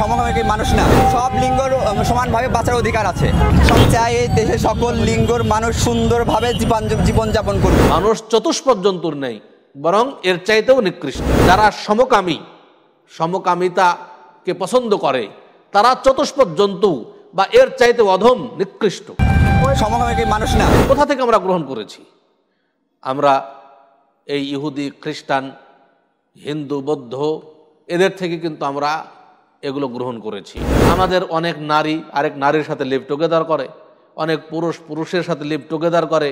সমভাবে মানুষ না সব লিঙ্গর সমানভাবে বাঁচার অধিকার আছে সব চাই এই দেশে সকল লিঙ্গর মানুষ সুন্দরভাবে জীবন জীবনযাপন করবে মানুষ চতুষ্পদ জন্তুর নেই বরং এর চাইতেও নিকৃষ্ট যারা সমকামী সমকামিতাকে পছন্দ করে তারা চতুষ্পদ জন্তু বা এর চাইতে অধম নিকৃষ্ট সমকামিক মানুষ না কোথা থেকে আমরা গ্রহণ করেছি আমরা এই ইহুদি খ্রিস্টান হিন্দু বৌদ্ধ এদের থেকে কিন্তু আমরা এগুলো গ্রহণ করেছি আমাদের অনেক নারী আরেক নারীর সাথে লিভ টুগেদার করে অনেক পুরুষ পুরুষের সাথে লিভ টুগেদার করে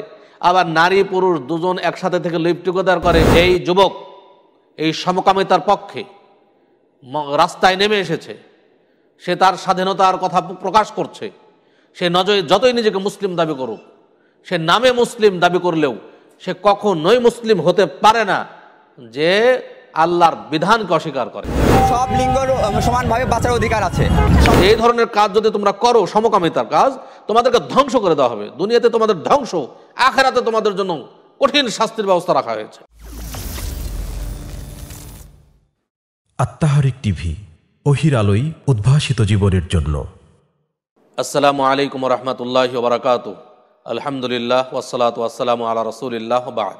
আবার নারী পুরুষ দুজন একসাথে থেকে লিভ টুগেদার করে এই যুবক এই সমকামিতার পক্ষে রাস্তায় নেমে এসেছে সে তার স্বাধীনতার কথা প্রকাশ করছে সে নজরে যতই নিজেকে মুসলিম দাবি করুক সে নামে মুসলিম দাবি করলেও সে কখনোই মুসলিম হতে পারে না যে আল্লাহর বিধানকে অস্বীকার করে সব লিঙ্গ সমানভাবে বাঁচার অধিকার আছে এই ধরনের কাজ যদি তোমরা করো সমকামিতার কাজ তোমাদেরকে ধ্বংস করে দেওয়া হবে দুনিয়াতে তোমাদের ধ্বংস আখেরাতে তোমাদের জন্য কঠিন শাস্তির ব্যবস্থা রাখা হয়েছে আত্মাহারিক টিভি অহির আলোই উদ্ভাসিত জীবনের জন্য আসসালামু আলাইকুম রহমতুল্লাহ বারাকাত আলহামদুলিল্লাহ ওয়াসালাত ওয়াসালাম আল্লাহ রসুলিল্লাহ বাদ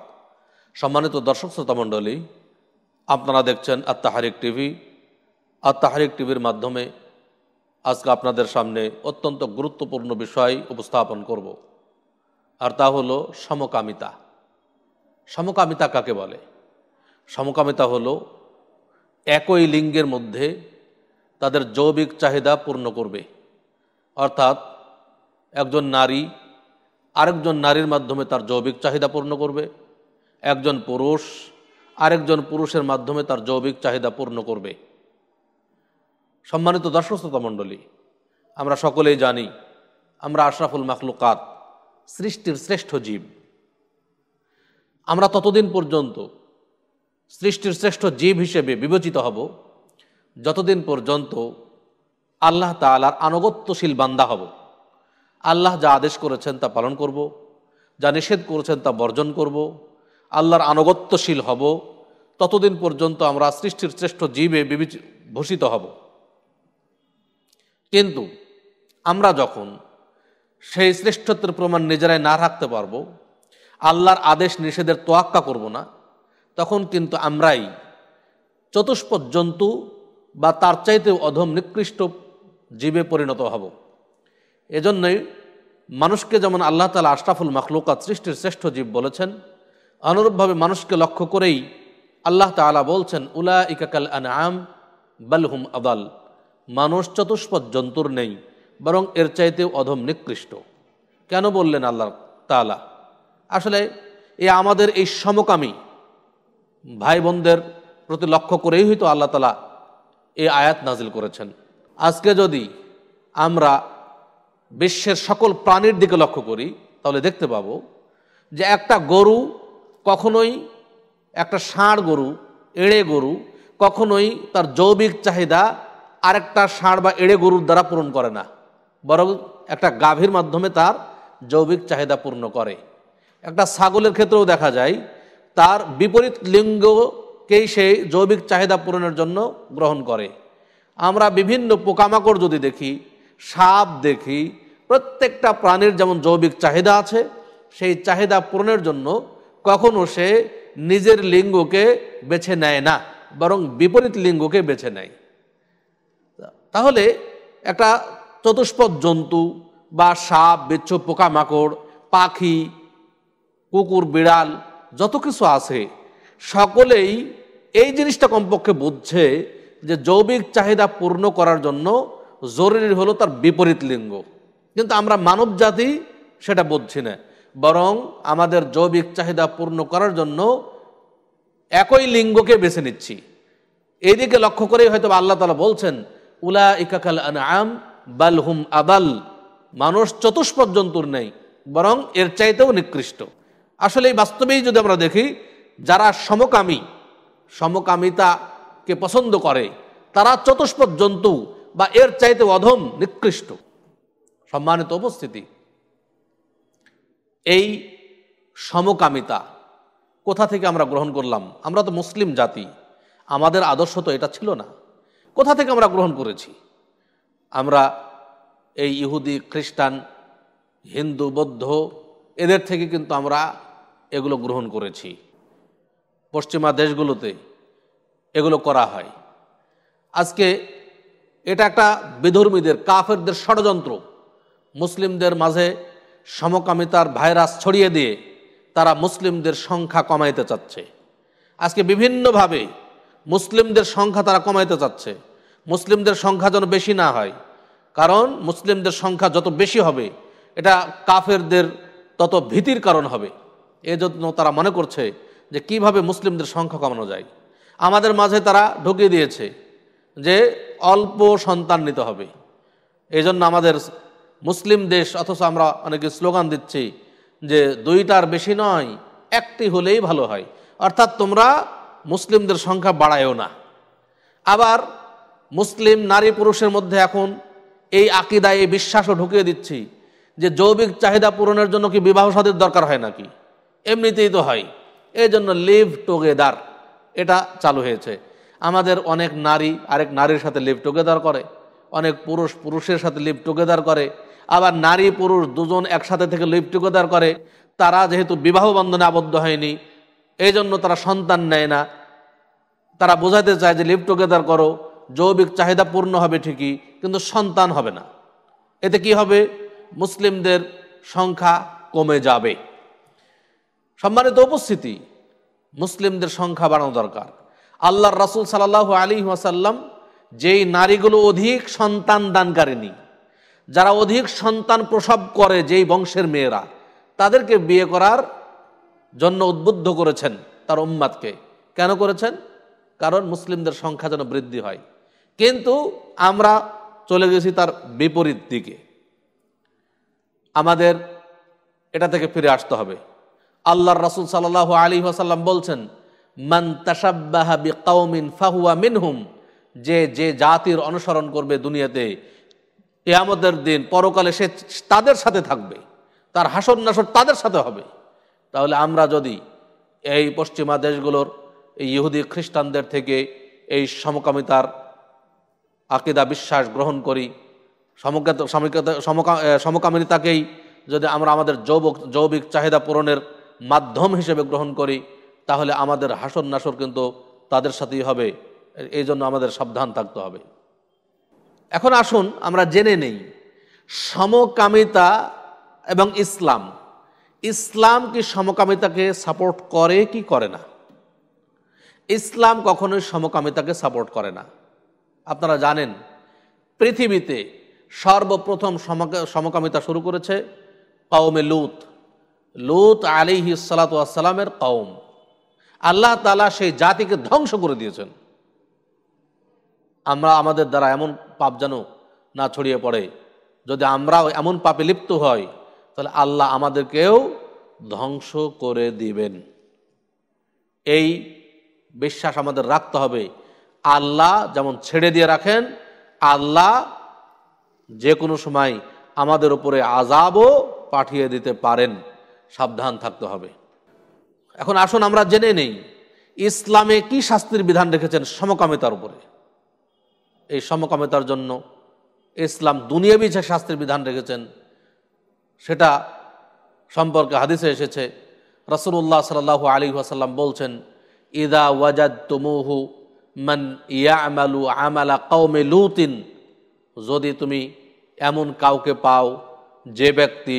সম্মানিত দর্শক শ্রোতা মণ্ডলী আপনারা দেখছেন আত্মাহারিক টিভি আত্মাহারিক টিভির মাধ্যমে আজকে আপনাদের সামনে অত্যন্ত গুরুত্বপূর্ণ বিষয় উপস্থাপন করব আর তা হল সমকামিতা সমকামিতা কাকে বলে সমকামিতা হল একই লিঙ্গের মধ্যে তাদের জৈবিক চাহিদা পূর্ণ করবে অর্থাৎ একজন নারী আরেকজন নারীর মাধ্যমে তার জৈবিক চাহিদা পূর্ণ করবে একজন পুরুষ আরেকজন পুরুষের মাধ্যমে তার জৈবিক চাহিদা পূর্ণ করবে সম্মানিত দর্শকতা মণ্ডলী আমরা সকলেই জানি আমরা আশরাফুল মাখলুকাত সৃষ্টির শ্রেষ্ঠ জীব আমরা ততদিন পর্যন্ত সৃষ্টির শ্রেষ্ঠ জীব হিসেবে বিবেচিত হব যতদিন পর্যন্ত আল্লাহ তালার আনুগত্যশীল বান্দা হব আল্লাহ যা আদেশ করেছেন তা পালন করব যা নিষেধ করেছেন তা বর্জন করব আল্লাহর আনুগত্যশীল হব ততদিন পর্যন্ত আমরা সৃষ্টির শ্রেষ্ঠ জীবে বিবেচ ভূষিত হব কিন্তু আমরা যখন সেই শ্রেষ্ঠত্বের প্রমাণ নিজেরাই না রাখতে পারব আল্লাহর আদেশ নিষেধের তোয়াক্কা করব না তখন কিন্তু আমরাই চতুষ্পদ জন্তু বা তার চাইতে অধম নিকৃষ্ট জীবে পরিণত হব এজন্যই মানুষকে যেমন আল্লাহ তালা আশরাফুল মখলুকাত সৃষ্টির শ্রেষ্ঠ জীব বলেছেন অনুরূপভাবে মানুষকে লক্ষ্য করেই আল্লাহ তালা বলছেন উলা ইকাকাল আনাম বালহুম আদাল মানুষ চতুষ্পদ জন্তুর নেই বরং এর চাইতেও অধম নিকৃষ্ট কেন বললেন আল্লাহ তালা আসলে এ আমাদের এই সমকামী ভাই বোনদের প্রতি লক্ষ্য করেই হয়তো আল্লাহ তালা এই আয়াত নাজিল করেছেন আজকে যদি আমরা বিশ্বের সকল প্রাণীর দিকে লক্ষ্য করি তাহলে দেখতে পাবো যে একটা গরু কখনোই একটা ষাঁড় গরু এড়ে গরু কখনোই তার জৈবিক চাহিদা আরেকটা ষাঁড় বা এড়ে গরুর দ্বারা পূরণ করে না বরং একটা গাভীর মাধ্যমে তার জৈবিক চাহিদা পূর্ণ করে একটা ছাগলের ক্ষেত্রেও দেখা যায় তার বিপরীত লিঙ্গকেই সে জৈবিক চাহিদা পূরণের জন্য গ্রহণ করে আমরা বিভিন্ন পোকামাকড় যদি দেখি সাপ দেখি প্রত্যেকটা প্রাণীর যেমন জৈবিক চাহিদা আছে সেই চাহিদা পূরণের জন্য কখনো সে নিজের লিঙ্গকে বেছে নেয় না বরং বিপরীত লিঙ্গকে বেছে নেয় তাহলে একটা চতুষ্পদ জন্তু বা সাপ বিচ্ছ পোকামাকড় পাখি কুকুর বিড়াল যত কিছু আছে সকলেই এই জিনিসটা কমপক্ষে বুঝছে যে জৈবিক চাহিদা পূর্ণ করার জন্য জরুরি হলো তার বিপরীত লিঙ্গ কিন্তু আমরা মানব জাতি সেটা বুঝছি না বরং আমাদের জৈবিক চাহিদা পূর্ণ করার জন্য একই লিঙ্গকে বেছে নিচ্ছি এইদিকে লক্ষ্য করেই হয়তো আল্লাহ তালা বলছেন উলা ইকাকাল বাল বালহুম আদাল মানুষ চতুষ্পদ জন্তুর নেই বরং এর চাইতেও নিকৃষ্ট আসলে এই বাস্তবেই যদি আমরা দেখি যারা সমকামী সমকামিতাকে পছন্দ করে তারা চতুষ্পদ জন্তু বা এর চাইতে অধম নিকৃষ্ট সম্মানিত উপস্থিতি এই সমকামিতা কোথা থেকে আমরা গ্রহণ করলাম আমরা তো মুসলিম জাতি আমাদের আদর্শ তো এটা ছিল না কোথা থেকে আমরা গ্রহণ করেছি আমরা এই ইহুদি খ্রিস্টান হিন্দু বৌদ্ধ এদের থেকে কিন্তু আমরা এগুলো গ্রহণ করেছি পশ্চিমা দেশগুলোতে এগুলো করা হয় আজকে এটা একটা বিধর্মীদের কাফেরদের ষড়যন্ত্র মুসলিমদের মাঝে সমকামিতার ভাইরাস ছড়িয়ে দিয়ে তারা মুসলিমদের সংখ্যা কমাইতে চাচ্ছে আজকে বিভিন্নভাবে মুসলিমদের সংখ্যা তারা কমাইতে চাচ্ছে মুসলিমদের সংখ্যা যেন বেশি না হয় কারণ মুসলিমদের সংখ্যা যত বেশি হবে এটা কাফেরদের তত ভীতির কারণ হবে এজন্য তারা মনে করছে যে কিভাবে মুসলিমদের সংখ্যা কমানো যায় আমাদের মাঝে তারা ঢুকিয়ে দিয়েছে যে অল্প সন্তান নিতে হবে এই জন্য আমাদের মুসলিম দেশ অথচ আমরা অনেকে স্লোগান দিচ্ছি যে দুইটার বেশি নয় একটি হলেই ভালো হয় অর্থাৎ তোমরা মুসলিমদের সংখ্যা বাড়ায়ও না আবার মুসলিম নারী পুরুষের মধ্যে এখন এই আকিদায় এই বিশ্বাসও ঢুকিয়ে দিচ্ছি যে জৈবিক চাহিদা পূরণের জন্য কি বিবাহ সাদের দরকার হয় নাকি এমনিতেই তো হয় এই জন্য লিভ টুগেদার এটা চালু হয়েছে আমাদের অনেক নারী আরেক নারীর সাথে লিভ টুগেদার করে অনেক পুরুষ পুরুষের সাথে লিভ টুগেদার করে আবার নারী পুরুষ দুজন একসাথে থেকে লিপ্তিকতার করে তারা যেহেতু বিবাহ বন্ধনে আবদ্ধ হয়নি এই জন্য তারা সন্তান নেয় না তারা বোঝাতে চায় যে লিভ টুগেদার করো জৈবিক চাহিদা পূর্ণ হবে ঠিকই কিন্তু সন্তান হবে না এতে কি হবে মুসলিমদের সংখ্যা কমে যাবে সম্মানিত উপস্থিতি মুসলিমদের সংখ্যা বাড়ানো দরকার আল্লাহর রাসুল সাল্লাহ আলী ওয়াসাল্লাম যেই নারীগুলো অধিক সন্তান দানকারিনী যারা অধিক সন্তান প্রসব করে যেই বংশের মেয়েরা তাদেরকে বিয়ে করার জন্য উদ্বুদ্ধ করেছেন তার উম্মাদকে কেন করেছেন কারণ মুসলিমদের সংখ্যা যেন বৃদ্ধি হয় কিন্তু আমরা চলে গেছি তার বিপরীত দিকে আমাদের এটা থেকে ফিরে আসতে হবে আল্লাহর রাসুল সাল আলী আসাল্লাম বলছেন মান তাসাবাহাবি বি কাউমিন ফাহুয়া মিনহুম যে যে জাতির অনুসরণ করবে দুনিয়াতে আমাদের দিন পরকালে সে তাদের সাথে থাকবে তার হাসর নাসর তাদের সাথে হবে তাহলে আমরা যদি এই পশ্চিমা দেশগুলোর এই ইহুদি খ্রিস্টানদের থেকে এই সমকামিতার আকিদা বিশ্বাস গ্রহণ করি সমকামিতাকেই যদি আমরা আমাদের যৌবক যৌবিক চাহিদা পূরণের মাধ্যম হিসেবে গ্রহণ করি তাহলে আমাদের হাসর নাসর কিন্তু তাদের সাথেই হবে এই জন্য আমাদের সাবধান থাকতে হবে এখন আসুন আমরা জেনে নেই সমকামিতা এবং ইসলাম ইসলাম কি সমকামিতাকে সাপোর্ট করে কি করে না ইসলাম কখনোই সমকামিতাকে সাপোর্ট করে না আপনারা জানেন পৃথিবীতে সর্বপ্রথম সমকামিতা শুরু করেছে কওমে লুত লুত আলিহি সালাতামের কওম আল্লাহ তালা সেই জাতিকে ধ্বংস করে দিয়েছেন আমরা আমাদের দ্বারা এমন পাপ যেন না ছড়িয়ে পড়ে যদি আমরা এমন পাপে লিপ্ত হই তাহলে আল্লাহ আমাদেরকেও ধ্বংস করে দিবেন এই বিশ্বাস আমাদের রাখতে হবে আল্লাহ যেমন ছেড়ে দিয়ে রাখেন আল্লাহ যে কোনো সময় আমাদের উপরে আজাবও পাঠিয়ে দিতে পারেন সাবধান থাকতে হবে এখন আসুন আমরা জেনে নেই ইসলামে কি শাস্তির বিধান রেখেছেন সমকামিতার উপরে এই সমকামিতার জন্য ইসলাম দুনিয়াবি যে শাস্তির বিধান রেখেছেন সেটা সম্পর্কে হাদিসে এসেছে রসুল্লাহ সাল আলী আসাল্লাম বলছেন ইদা ওয়াজাদ তুমুহু মান ইয়ামালু আমালা কৌমে লুতিন যদি তুমি এমন কাউকে পাও যে ব্যক্তি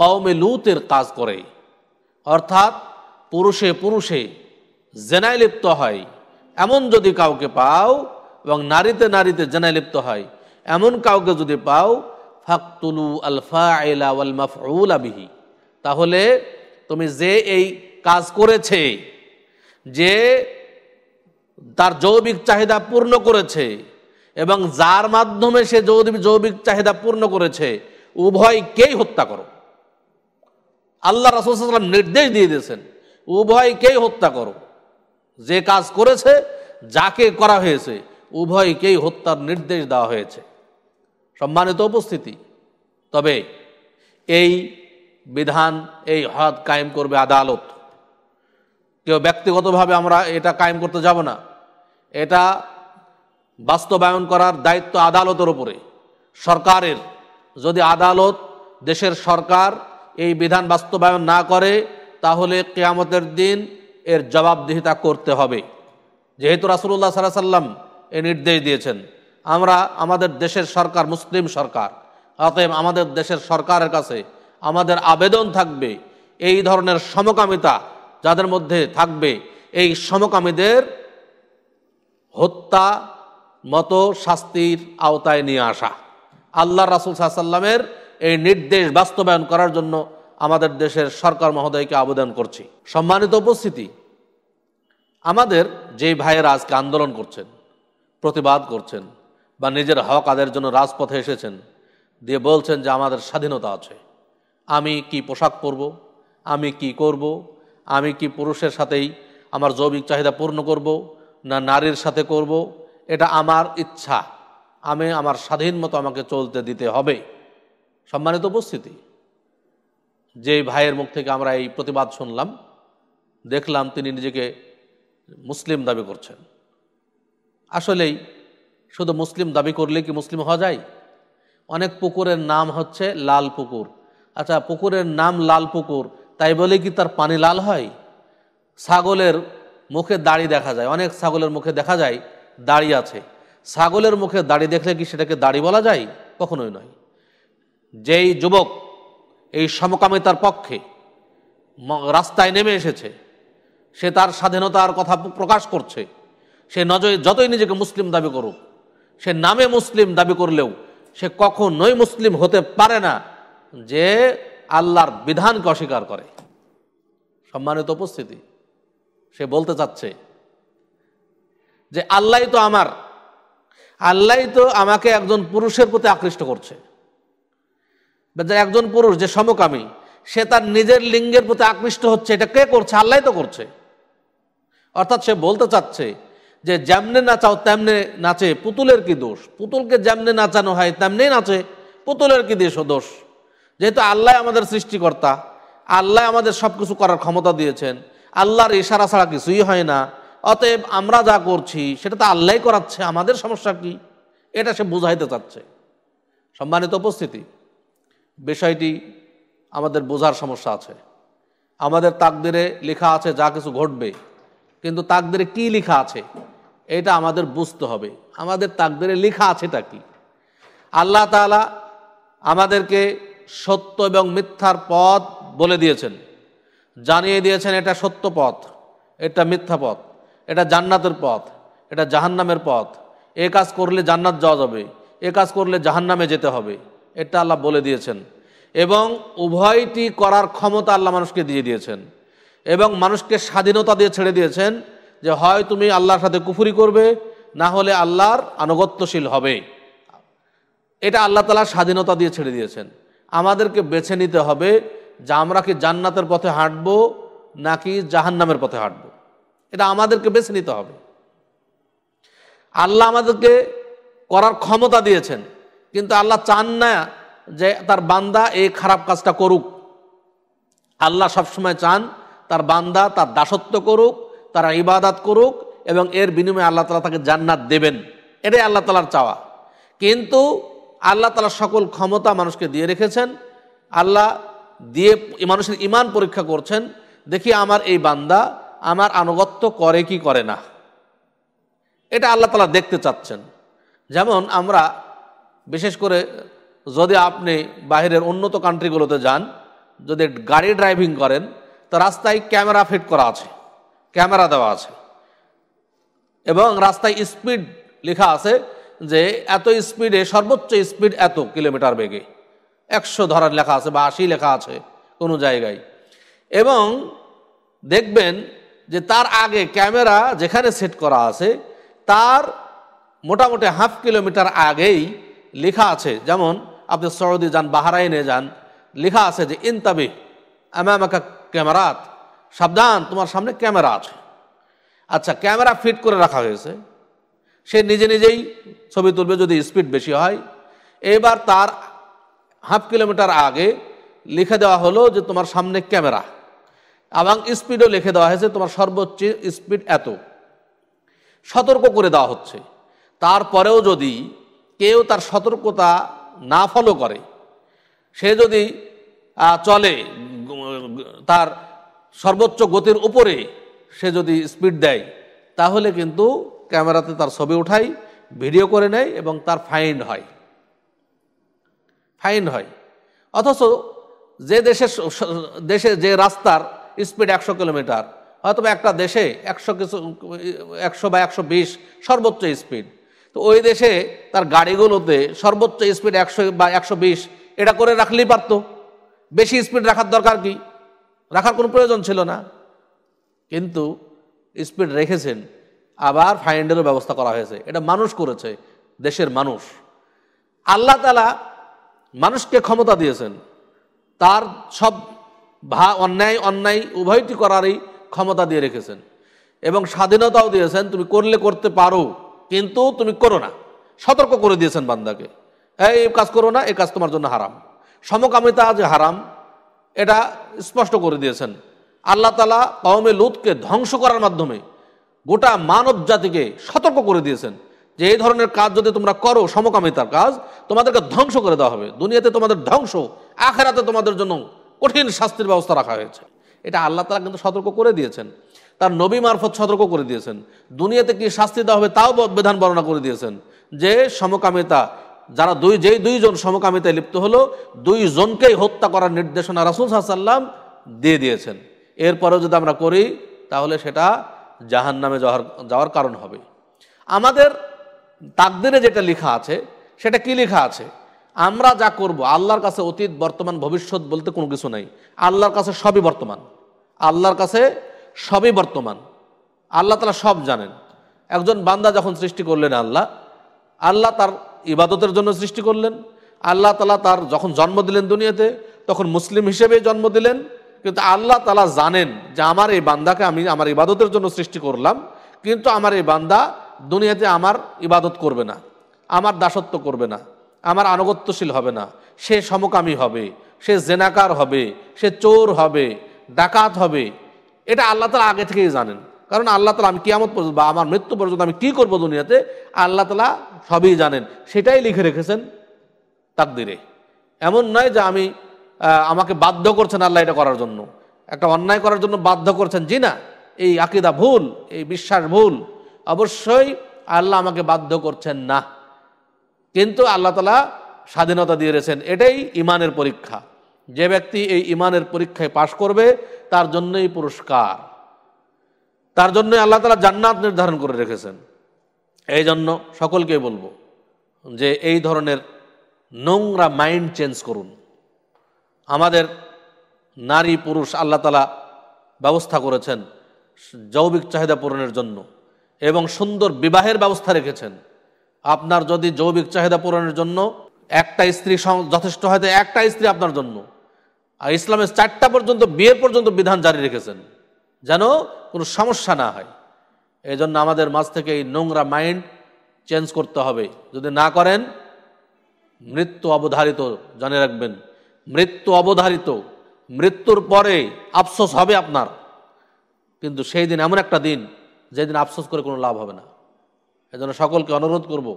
কৌমে লুতের কাজ করে অর্থাৎ পুরুষে পুরুষে জেনায় লিপ্ত হয় এমন যদি কাউকে পাও এবং নারীতে নারীতে জেনে লিপ্ত হয় এমন কাউকে যদি পাও ফাকতুলু আলফা আইলা ওয়াল মাফউল আবিহি তাহলে তুমি যে এই কাজ করেছে যে তার জৈবিক চাহিদা পূর্ণ করেছে এবং যার মাধ্যমে সে জৈবিক চাহিদা পূর্ণ করেছে উভয়কেই হত্যা করো আল্লাহ রাসুলাম নির্দেশ দিয়ে দিয়েছেন উভয়কেই হত্যা করো যে কাজ করেছে যাকে করা হয়েছে উভয়কেই হত্যার নির্দেশ দেওয়া হয়েছে সম্মানিত উপস্থিতি তবে এই বিধান এই হদ কায়েম করবে আদালত কেউ ব্যক্তিগতভাবে আমরা এটা কায়েম করতে যাব না এটা বাস্তবায়ন করার দায়িত্ব আদালতের ওপরে সরকারের যদি আদালত দেশের সরকার এই বিধান বাস্তবায়ন না করে তাহলে কেয়ামতের দিন এর জবাবদিহিতা করতে হবে যেহেতু রাসুল্লাহ সাল্লাহ সাল্লাম এ নির্দেশ দিয়েছেন আমরা আমাদের দেশের সরকার মুসলিম সরকার অতএব আমাদের দেশের সরকারের কাছে আমাদের আবেদন থাকবে এই ধরনের সমকামিতা যাদের মধ্যে থাকবে এই সমকামীদের হত্যা মতো শাস্তির আওতায় নিয়ে আসা আল্লাহ রাসুল সাহাশাল্লামের এই নির্দেশ বাস্তবায়ন করার জন্য আমাদের দেশের সরকার মহোদয়কে আবেদন করছি সম্মানিত উপস্থিতি আমাদের যে ভাইয়েরা আজকে আন্দোলন করছেন প্রতিবাদ করছেন বা নিজের হক আদের জন্য রাজপথে এসেছেন দিয়ে বলছেন যে আমাদের স্বাধীনতা আছে আমি কি পোশাক পরব আমি কি করব আমি কি পুরুষের সাথেই আমার জৈবিক চাহিদা পূর্ণ করব না নারীর সাথে করব এটা আমার ইচ্ছা আমি আমার স্বাধীন মতো আমাকে চলতে দিতে হবে সম্মানিত উপস্থিতি যে ভাইয়ের মুখ থেকে আমরা এই প্রতিবাদ শুনলাম দেখলাম তিনি নিজেকে মুসলিম দাবি করছেন আসলেই শুধু মুসলিম দাবি করলে কি মুসলিম হওয়া যায় অনেক পুকুরের নাম হচ্ছে লাল পুকুর আচ্ছা পুকুরের নাম লাল পুকুর তাই বলে কি তার পানি লাল হয় ছাগলের মুখে দাড়ি দেখা যায় অনেক ছাগলের মুখে দেখা যায় দাড়ি আছে ছাগলের মুখে দাড়ি দেখলে কি সেটাকে দাড়ি বলা যায় কখনোই নয় যেই যুবক এই সমকামিতার পক্ষে রাস্তায় নেমে এসেছে সে তার স্বাধীনতার কথা প্রকাশ করছে সে নজরে যতই নিজেকে মুসলিম দাবি করুক সে নামে মুসলিম দাবি করলেও সে কখনোই মুসলিম হতে পারে না যে আল্লাহর বিধানকে অস্বীকার করে সম্মানিত উপস্থিতি সে বলতে চাচ্ছে যে আল্লাহ তো আমার আল্লাহ তো আমাকে একজন পুরুষের প্রতি আকৃষ্ট করছে একজন পুরুষ যে সমকামী সে তার নিজের লিঙ্গের প্রতি আকৃষ্ট হচ্ছে এটা কে করছে আল্লাহ তো করছে অর্থাৎ সে বলতে চাচ্ছে যে যেমনে নাচাও তেমনে নাচে পুতুলের কি দোষ পুতুলকে যেমনে নাচানো হয় তেমনেই নাচে পুতুলের কি দেশ দোষ যেহেতু আল্লাহ আমাদের সৃষ্টিকর্তা আল্লাহ আমাদের সব কিছু করার ক্ষমতা দিয়েছেন আল্লাহর ইশারা ছাড়া কিছুই হয় না অতএব আমরা যা করছি সেটা তো আল্লাহ করাচ্ছে আমাদের সমস্যা কি এটা সে বোঝাইতে চাচ্ছে সম্মানিত উপস্থিতি বিষয়টি আমাদের বোঝার সমস্যা আছে আমাদের তাকদিরে লেখা আছে যা কিছু ঘটবে কিন্তু তাকদেরে কি লেখা আছে এটা আমাদের বুঝতে হবে আমাদের তাকদেরে আছে আছেটা কি আল্লাহ তালা আমাদেরকে সত্য এবং মিথ্যার পথ বলে দিয়েছেন জানিয়ে দিয়েছেন এটা সত্য পথ এটা মিথ্যা পথ এটা জান্নাতের পথ এটা জাহান্নামের পথ এ কাজ করলে জান্নাত যাওয়া যাবে এ কাজ করলে জাহান্নামে যেতে হবে এটা আল্লাহ বলে দিয়েছেন এবং উভয়টি করার ক্ষমতা আল্লাহ মানুষকে দিয়ে দিয়েছেন এবং মানুষকে স্বাধীনতা দিয়ে ছেড়ে দিয়েছেন যে হয় তুমি আল্লাহর সাথে কুফুরি করবে না হলে আল্লাহর আনুগত্যশীল হবে এটা আল্লাহ তালা স্বাধীনতা দিয়ে ছেড়ে দিয়েছেন আমাদেরকে বেছে নিতে হবে যে আমরা কি জান্নাতের পথে হাঁটবো নাকি জাহান্নামের পথে হাঁটবো এটা আমাদেরকে বেছে নিতে হবে আল্লাহ আমাদেরকে করার ক্ষমতা দিয়েছেন কিন্তু আল্লাহ চান না যে তার বান্দা এই খারাপ কাজটা করুক আল্লাহ সবসময় চান তার বান্দা তার দাসত্ব করুক তারা ইবাদাত করুক এবং এর বিনিময়ে আল্লাহ তালা তাকে জান্নাত দেবেন এটাই আল্লাহ তালার চাওয়া কিন্তু আল্লাহ তালা সকল ক্ষমতা মানুষকে দিয়ে রেখেছেন আল্লাহ দিয়ে মানুষের ইমান পরীক্ষা করছেন দেখি আমার এই বান্দা আমার আনুগত্য করে কি করে না এটা আল্লাহ তালা দেখতে চাচ্ছেন যেমন আমরা বিশেষ করে যদি আপনি বাহিরের উন্নত কান্ট্রিগুলোতে যান যদি গাড়ি ড্রাইভিং করেন তা রাস্তায় ক্যামেরা ফিট করা আছে ক্যামেরা দেওয়া আছে এবং রাস্তায় স্পিড লেখা আছে যে এত স্পিডে সর্বোচ্চ স্পিড এত কিলোমিটার বেগে একশো ধরার লেখা আছে বা আশি লেখা আছে কোনো জায়গায় এবং দেখবেন যে তার আগে ক্যামেরা যেখানে সেট করা আছে তার মোটামুটি হাফ কিলোমিটার আগেই লেখা আছে যেমন আপনি সৌদি যান বাহারাইনে যান লেখা আছে যে ইনতাবি আমাকে ক্যামেরাত সাবধান তোমার সামনে ক্যামেরা আছে আচ্ছা ক্যামেরা ফিট করে রাখা হয়েছে সে নিজে নিজেই ছবি তুলবে যদি স্পিড বেশি হয় এবার তার হাফ কিলোমিটার আগে লিখে দেওয়া হলো যে তোমার সামনে ক্যামেরা এবং স্পিডও লিখে দেওয়া হয়েছে তোমার সর্বোচ্চ স্পিড এত সতর্ক করে দেওয়া হচ্ছে তারপরেও যদি কেউ তার সতর্কতা না ফলো করে সে যদি চলে তার সর্বোচ্চ গতির উপরে সে যদি স্পিড দেয় তাহলে কিন্তু ক্যামেরাতে তার ছবি উঠাই ভিডিও করে নেয় এবং তার ফাইন হয় ফাইন হয় অথচ যে দেশের দেশে যে রাস্তার স্পিড একশো কিলোমিটার হয়তো একটা দেশে একশো কিছু একশো বা একশো বিশ সর্বোচ্চ স্পিড তো ওই দেশে তার গাড়িগুলোতে সর্বোচ্চ স্পিড একশো বা একশো বিশ এটা করে রাখলেই পারতো বেশি স্পিড রাখার দরকার কি রাখার কোনো প্রয়োজন ছিল না কিন্তু স্পিড রেখেছেন আবার ফাইন্ডেরও ব্যবস্থা করা হয়েছে এটা মানুষ করেছে দেশের মানুষ আল্লাহ তালা মানুষকে ক্ষমতা দিয়েছেন তার সব ভা অন্যায় অন্যায় উভয়টি করারই ক্ষমতা দিয়ে রেখেছেন এবং স্বাধীনতাও দিয়েছেন তুমি করলে করতে পারো কিন্তু তুমি করো না সতর্ক করে দিয়েছেন বান্দাকে এই কাজ করো না এই কাজ তোমার জন্য হারাম সমকামিতা যে হারাম এটা স্পষ্ট করে দিয়েছেন আল্লাহ তালা কওমে লুতকে ধ্বংস করার মাধ্যমে গোটা মানব জাতিকে সতর্ক করে দিয়েছেন যে এই ধরনের কাজ যদি তোমরা করো সমকামিতার কাজ তোমাদেরকে ধ্বংস করে দেওয়া হবে দুনিয়াতে তোমাদের ধ্বংস আখেরাতে তোমাদের জন্য কঠিন শাস্তির ব্যবস্থা রাখা হয়েছে এটা আল্লাহ তালা কিন্তু সতর্ক করে দিয়েছেন তার নবী মারফত সতর্ক করে দিয়েছেন দুনিয়াতে কি শাস্তি দেওয়া হবে তাও বিধান বর্ণনা করে দিয়েছেন যে সমকামিতা যারা দুই যেই দুইজন সমকামিতায় লিপ্ত হলো দুইজনকেই হত্যা করার নির্দেশনা রাসুল সাল্লাম দিয়ে দিয়েছেন এরপরেও যদি আমরা করি তাহলে সেটা জাহান নামে যাওয়ার যাওয়ার কারণ হবে আমাদের তাকদিরে যেটা লেখা আছে সেটা কি লেখা আছে আমরা যা করব আল্লাহর কাছে অতীত বর্তমান ভবিষ্যৎ বলতে কোনো কিছু নাই আল্লাহর কাছে সবই বর্তমান আল্লাহর কাছে সবই বর্তমান আল্লাহ তালা সব জানেন একজন বান্দা যখন সৃষ্টি করলেন আল্লাহ আল্লাহ তার ইবাদতের জন্য সৃষ্টি করলেন আল্লাহ তালা তার যখন জন্ম দিলেন দুনিয়াতে তখন মুসলিম হিসেবে জন্ম দিলেন কিন্তু আল্লাহ তালা জানেন যে আমার এই বান্দাকে আমি আমার ইবাদতের জন্য সৃষ্টি করলাম কিন্তু আমার এই বান্দা দুনিয়াতে আমার ইবাদত করবে না আমার দাসত্ব করবে না আমার আনুগত্যশীল হবে না সে সমকামী হবে সে জেনাকার হবে সে চোর হবে ডাকাত হবে এটা আল্লাহ তালা আগে থেকেই জানেন কারণ আল্লাহ তালা আমি কিয়ামত পর্যন্ত বা আমার মৃত্যু পর্যন্ত আমি কী করবো দুনিয়াতে আল্লাহ তালা সবই জানেন সেটাই লিখে রেখেছেন তাকদিরে এমন নয় যে আমি আমাকে বাধ্য করছেন আল্লাহ এটা করার জন্য একটা অন্যায় করার জন্য বাধ্য করছেন জি না এই আকিদা ভুল এই বিশ্বাস ভুল অবশ্যই আল্লাহ আমাকে বাধ্য করছেন না কিন্তু আল্লাহ তালা স্বাধীনতা দিয়ে রেছেন এটাই ইমানের পরীক্ষা যে ব্যক্তি এই ইমানের পরীক্ষায় পাশ করবে তার জন্যই পুরস্কার তার জন্য আল্লাহ তালা জান্নাত নির্ধারণ করে রেখেছেন এই জন্য সকলকে বলবো যে এই ধরনের নোংরা মাইন্ড চেঞ্জ করুন আমাদের নারী পুরুষ আল্লাহ তালা ব্যবস্থা করেছেন যৌবিক চাহিদা পূরণের জন্য এবং সুন্দর বিবাহের ব্যবস্থা রেখেছেন আপনার যদি যৌবিক চাহিদা পূরণের জন্য একটা স্ত্রী যথেষ্ট হয়তো একটা স্ত্রী আপনার জন্য আর ইসলামের চারটা পর্যন্ত বিয়ের পর্যন্ত বিধান জারি রেখেছেন যেন কোনো সমস্যা না হয় এই জন্য আমাদের মাঝ থেকে এই নোংরা মাইন্ড চেঞ্জ করতে হবে যদি না করেন মৃত্যু অবধারিত জানে রাখবেন মৃত্যু অবধারিত মৃত্যুর পরে আফসোস হবে আপনার কিন্তু সেই দিন এমন একটা দিন যেদিন আফসোস করে কোনো লাভ হবে না জন্য সকলকে অনুরোধ করব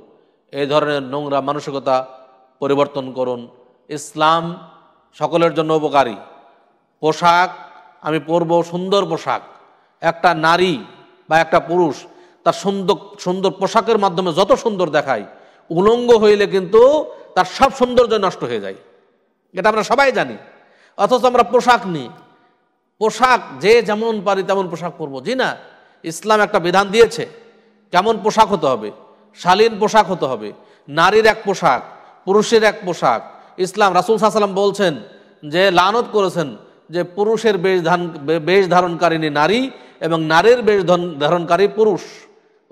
এই ধরনের নোংরা মানসিকতা পরিবর্তন করুন ইসলাম সকলের জন্য উপকারী পোশাক আমি পরব সুন্দর পোশাক একটা নারী বা একটা পুরুষ তার সুন্দর সুন্দর পোশাকের মাধ্যমে যত সুন্দর দেখায় উলঙ্গ হইলে কিন্তু তার সব সৌন্দর্য নষ্ট হয়ে যায় এটা আমরা সবাই জানি অথচ আমরা পোশাক নিই পোশাক যে যেমন পারি তেমন পোশাক পরবো জি না ইসলাম একটা বিধান দিয়েছে কেমন পোশাক হতে হবে শালীন পোশাক হতে হবে নারীর এক পোশাক পুরুষের এক পোশাক ইসলাম রাসুল সাহসাল্লাম বলছেন যে লানত করেছেন যে পুরুষের বেশ ধান বেশ ধারণকারিনী নারী এবং নারীর বেশ ধারণকারী পুরুষ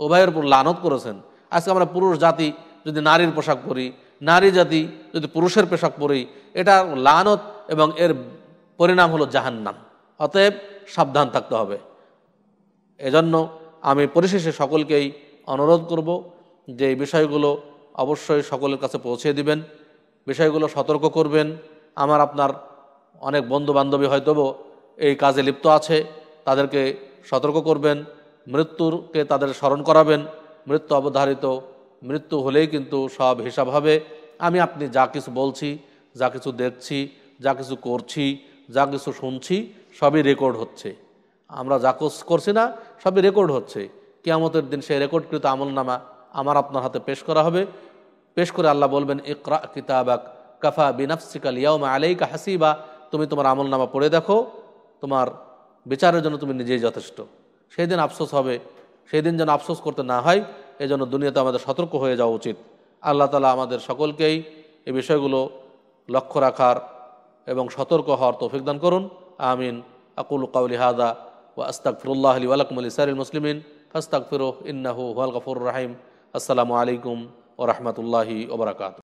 উভয়ের উপর লানত করেছেন আজকে আমরা পুরুষ জাতি যদি নারীর পোশাক পরি নারী জাতি যদি পুরুষের পোশাক পরি এটা লানত এবং এর পরিণাম হলো জাহান্নাম অতএব সাবধান থাকতে হবে এজন্য আমি পরিশেষে সকলকেই অনুরোধ করব যে বিষয়গুলো অবশ্যই সকলের কাছে পৌঁছে দিবেন বিষয়গুলো সতর্ক করবেন আমার আপনার অনেক বন্ধু বান্ধবী হয়তো এই কাজে লিপ্ত আছে তাদেরকে সতর্ক করবেন মৃত্যুরকে তাদের স্মরণ করাবেন মৃত্যু অবধারিত মৃত্যু হলেই কিন্তু সব হিসাব হবে আমি আপনি যা কিছু বলছি যা কিছু দেখছি যা কিছু করছি যা কিছু শুনছি সবই রেকর্ড হচ্ছে আমরা যা করছি না সবই রেকর্ড হচ্ছে কেয়ামতের দিন সেই রেকর্ডকৃত আমল নামা আমার আপনার হাতে পেশ করা হবে পেশ করে আল্লাহ বলবেন ইকরা কিতাবাক কাফা বিনাফসিকাল ইয়াউমা আলাইকা হাসিবা তুমি তোমার আমল নামা পড়ে দেখো তোমার বিচারের জন্য তুমি নিজেই যথেষ্ট সেই দিন আফসোস হবে সেই দিন যেন আফসোস করতে না হয় এই জন্য দুনিয়াতে আমাদের সতর্ক হয়ে যাওয়া উচিত আল্লাহ তালা আমাদের সকলকেই এই বিষয়গুলো লক্ষ্য রাখার এবং সতর্ক হওয়ার তৌফিক দান করুন আমিন আকুল কাউলি হাদা ও আস্তাকফিরুল্লাহ আলী আলকুম আলী সারিল মুসলিমিন ফাস্তাকফিরুহ ইন্নাহু হুয়াল গফুর রাহিম আসসালামু আলাইকুম ও রহমতুল্লাহি ওবরাকাত